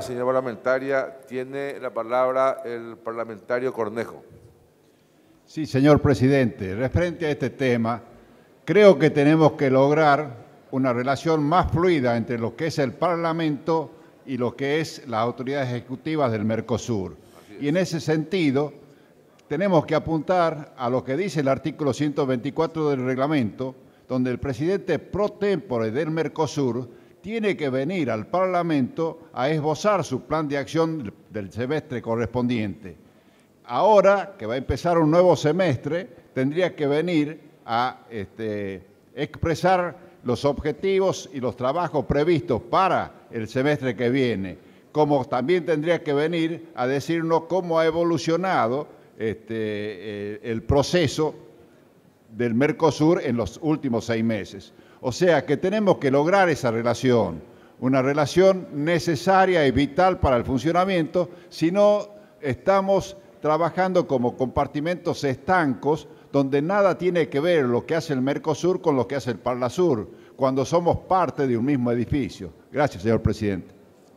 señora parlamentaria, tiene la palabra el parlamentario Cornejo. Sí, señor presidente. Referente a este tema, creo que tenemos que lograr una relación más fluida entre lo que es el Parlamento y lo que es las autoridades ejecutivas del Mercosur. Y en ese sentido, tenemos que apuntar a lo que dice el artículo 124 del reglamento, donde el presidente pro tempore del Mercosur tiene que venir al Parlamento a esbozar su plan de acción del semestre correspondiente. Ahora que va a empezar un nuevo semestre, tendría que venir a este, expresar los objetivos y los trabajos previstos para el semestre que viene, como también tendría que venir a decirnos cómo ha evolucionado este, eh, el proceso del Mercosur en los últimos seis meses. O sea que tenemos que lograr esa relación, una relación necesaria y vital para el funcionamiento, si no estamos trabajando como compartimentos estancos donde nada tiene que ver lo que hace el Mercosur con lo que hace el Sur, cuando somos parte de un mismo edificio. Gracias, señor presidente.